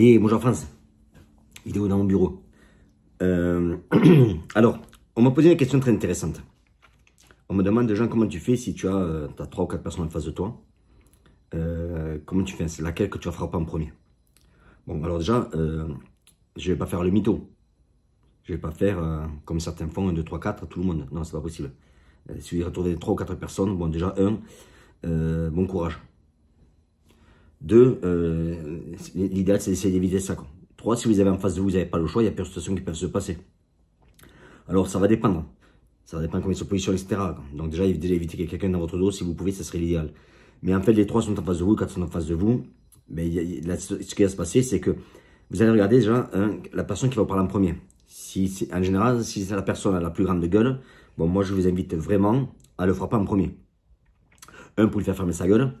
Et bonjour France, vidéo dans mon bureau. Euh, alors, on m'a posé une question très intéressante. On me demande déjà comment tu fais si tu as, 3 euh, ou 4 personnes en face de toi. Euh, comment tu fais laquelle que tu vas pas en premier Bon, alors déjà, je ne vais pas faire le mytho. Je ne vais pas faire, comme certains font, 1, 2, 3, 4 tout le monde. Non, c'est pas possible. si vous y retrouvez 3 ou 4 personnes, bon déjà, un, bon courage. Deux, euh, l'idéal, c'est d'essayer d'éviter ça. Trois, si vous avez en face de vous, vous n'avez pas le choix, il y a plusieurs situations qui peuvent se passer. Alors, ça va dépendre. Ça va dépendre combien ils se etc. Donc déjà, déjà éviter quelqu'un dans votre dos, si vous pouvez, ça serait l'idéal. Mais en fait, les trois sont en face de vous. Quand quatre sont en face de vous, mais ce qui va se passer, c'est que vous allez regarder déjà hein, la personne qui va vous parler en premier. Si, en général, si c'est la personne à la plus grande gueule, bon, moi, je vous invite vraiment à le frapper en premier. Un, pour lui faire fermer sa gueule.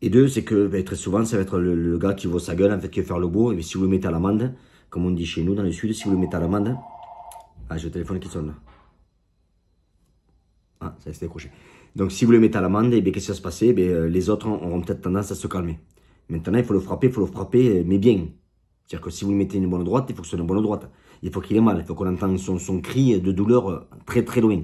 Et deux, c'est que ben, très souvent, ça va être le, gars qui vaut sa gueule, en fait, qui va faire le beau. Et si vous le mettez à l'amende, comme on dit chez nous dans le sud, si vous le mettez à l'amende. Ah, j'ai le téléphone qui sonne. Ah, ça s'est décroché. Donc, si vous le mettez à l'amende, et eh bien, qu'est-ce qui va se passer eh euh, Les autres auront peut-être tendance à se calmer. Maintenant, il faut le frapper, il faut le frapper, euh, mais bien. C'est-à-dire que si vous lui mettez une bonne droite, il faut que ce soit une bonne droite. Il faut qu'il ait mal, il faut qu'on entende son, son cri de douleur euh, très très loin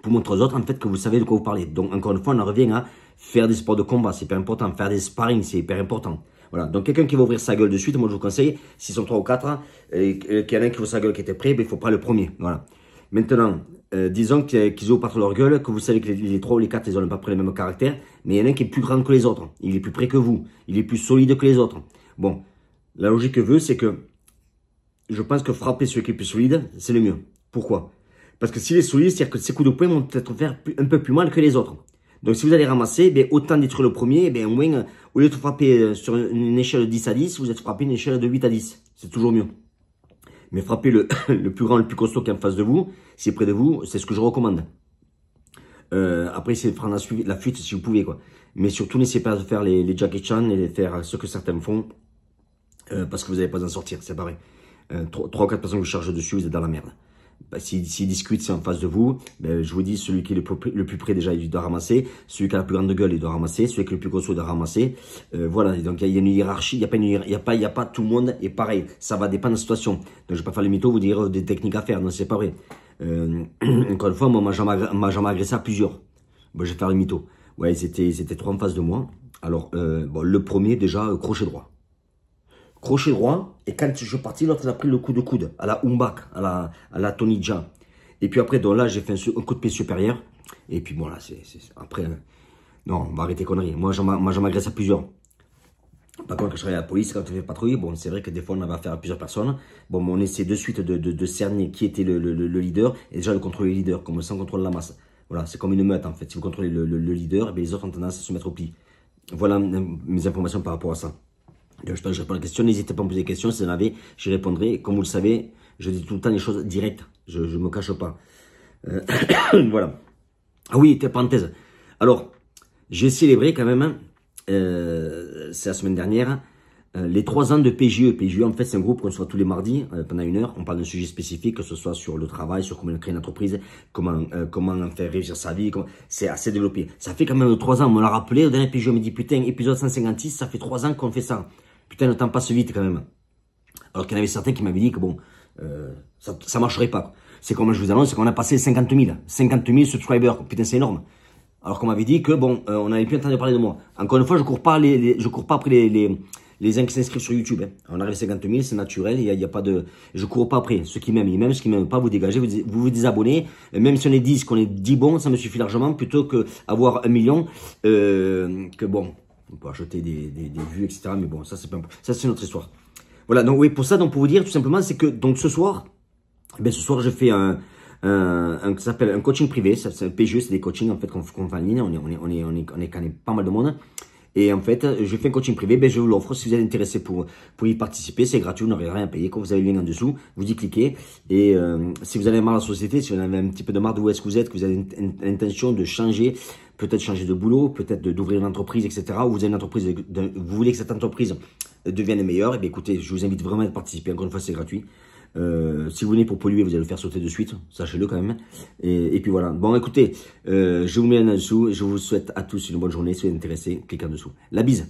pour montrer aux autres en fait que vous savez de quoi vous parlez. Donc encore une fois, on en revient à faire des sports de combat, c'est hyper important, faire des sparring, c'est hyper important. Voilà, donc quelqu'un qui va ouvrir sa gueule de suite, moi je vous conseille, s'ils sont 3 ou 4, hein, et qu'il y en a un qui ouvre sa gueule qui était prêt, ben, il faut pas le premier. Voilà. Maintenant, euh, disons qu'ils ont ouvrent pas trop leur gueule, que vous savez que les, 3 ou les 4, ils ont pas pris le même caractère, mais il y en a un qui est plus grand que les autres, il est plus près que vous, il est plus solide que les autres. Bon, la logique que veut, c'est que je pense que frapper celui qui est plus solide, c'est le mieux. Pourquoi parce que si les souris, c'est-à-dire que ces coups de poing vont peut-être faire un peu plus mal que les autres. Donc si vous allez ramasser, ben autant détruire le premier, Ben au lieu de frapper euh, sur une échelle de 10 à 10, vous êtes frappé une échelle de 8 à 10. C'est toujours mieux. Mais frapper le, plus grand, le plus costaud qui est en face de vous, si près de vous, c'est ce que je recommande. Euh, après, essayez de prendre la, la, fuite si vous pouvez. quoi. Mais surtout, n'essayez pas de faire les, les Jackie Chan et de faire ce que certains font, euh, parce que vous n'allez pas en sortir, c'est pareil. Euh, 3 ou 4 personnes vous chargent dessus, vous êtes dans la merde bah, s'il si discute, c'est en face de vous, ben, je vous dis, celui qui est le, plus près, déjà, il doit ramasser. Celui qui a la plus grande gueule, il doit ramasser. Celui qui est le plus gros, il doit ramasser. Euh, voilà, donc il y, a une hiérarchie, il n'y a, pas une, y a, pas, y a pas tout le monde est pareil. Ça va dépendre de la situation. Donc je ne vais pas faire les mythos, vous dire euh, des techniques à faire. Non, c'est pas vrai. Euh, encore une fois, moi, jambe, m'a à plusieurs. Bon, je vais faire les mythos Ouais, ils étaient, ils trois en face de moi. Alors, bon, le premier, déjà, crochet droit crochet droit, et quand je suis parti, l'autre, il a pris le coup de coude, à la Umbak, à la, à la Tony Et puis après, donc là, j'ai fait un, coup de pied supérieur. Et puis bon, là, c'est après. Hein. Non, on va arrêter conneries. Moi, j'en m'agresse à plusieurs. Par contre, quand je serai à la police, quand tu fais patrouiller, bon, c'est vrai que des fois, on avait affaire à plusieurs personnes. Bon, on essaie de suite de, cerner qui était le, leader et déjà de contrôler le leader, comme ça, on contrôle la masse. Voilà, c'est comme une meute en fait. Si vous contrôlez le, leader, eh les autres ont tendance à se mettre au pli. Voilà euh, mes informations par rapport à ça. J'espère que je réponds à la question. N'hésitez pas à me poser des questions. Si vous en avez, j'y répondrai. Comme vous le savez, je dis tout le temps les choses directes. Je ne me cache pas. Euh, voilà. Ah oui, parenthèse. Alors, j'ai célébré quand même, euh, c'est la semaine dernière, euh, les trois ans de PGE. PGE, en fait, c'est un groupe qu'on soit tous les mardis pendant une heure. On parle d'un sujet spécifique, que ce soit sur le travail, sur comment créer une entreprise, comment comment en faire réussir sa vie. C'est assez développé. Ça fait quand même trois ans. On me l'a rappelé au dernier PGE. On me dit, putain, épisode 156, ça fait trois ans qu'on fait ça putain, le temps passe vite quand même. Alors qu'il y en avait certains qui m'avaient dit que bon, euh, ça, ne marcherait pas. C'est comme je vous annonce qu'on a passé 50 000, 50 000 subscribers. Putain, c'est énorme. Alors qu'on m'avait dit que bon, euh, on n'avait plus entendu parler de moi. Encore une fois, je cours pas, cours pas après les, les, uns qui s'inscrivent sur YouTube. Hein. On arrive à 50 000, c'est naturel. Il y, a, pas de, je cours pas après. Ceux qui m'aiment, même Ceux qui m'aiment pas, vous dégagez, vous vous, désabonnez. même si on est 10, qu'on est 10 bons, ça me suffit largement plutôt qu'avoir avoir un million. Euh, que bon, on peut acheter des, des, vues, etc. Mais bon, ça, c'est pas ça c'est une autre histoire. Voilà, donc oui, pour ça, donc pour vous dire tout simplement, c'est que donc ce soir, ben ce soir, je fais un, un, s'appelle un coaching privé. C'est un PGE, c'est des coachings en fait qu'on fait en ligne. On est, on est, on est, on est, quand même pas mal de monde. Et en fait, je fais un coaching privé, ben je vous l'offre. Si vous êtes intéressé pour, pour y participer, c'est gratuit, vous n'aurez rien à payer. Quand vous avez le lien en dessous, vous y cliquez. Et euh, si vous avez marre de la société, si vous avez un petit peu de marre de où est-ce que vous êtes, que vous avez l'intention de changer, peut-être changer de boulot, peut-être d'ouvrir une entreprise, etc. Ou vous avez une entreprise, vous voulez que cette entreprise devienne meilleure. Et bien écoutez, je vous invite vraiment à participer. Encore une fois, c'est gratuit. Euh, si vous venez pour polluer, vous allez le faire sauter de suite, sachez-le quand même. Et, puis voilà. Bon, écoutez, euh, je vous mets en dessous. Je vous souhaite à tous une bonne journée. Si vous êtes intéressé, cliquez en dessous. La bise.